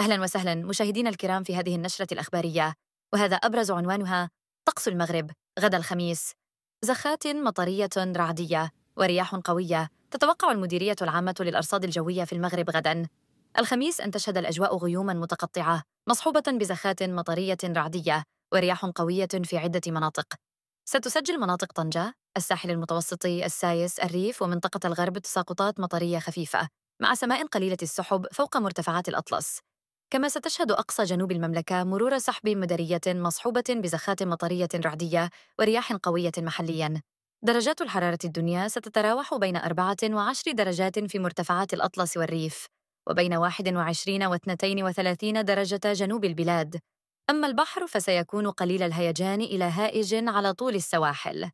أهلا وسهلا مشاهدينا الكرام في هذه النشرة الأخبارية وهذا أبرز عنوانها طقس المغرب غدا الخميس زخات مطرية رعدية ورياح قوية تتوقع المديرية العامة للأرصاد الجوية في المغرب غدا الخميس أن تشهد الأجواء غيوما متقطعة مصحوبة بزخات مطرية رعدية ورياح قوية في عدة مناطق ستسجل مناطق طنجة، الساحل المتوسطي، السايس، الريف ومنطقة الغرب تساقطات مطرية خفيفة مع سماء قليلة السحب فوق مرتفعات الأطلس كما ستشهد أقصى جنوب المملكة مرور سحب مدرية مصحوبة بزخات مطرية رعدية ورياح قوية محلياً. درجات الحرارة الدنيا ستتراوح بين أربعة وعشر درجات في مرتفعات الأطلس والريف، وبين 21 و 32 درجة جنوب البلاد. أما البحر فسيكون قليل الهيجان إلى هائج على طول السواحل.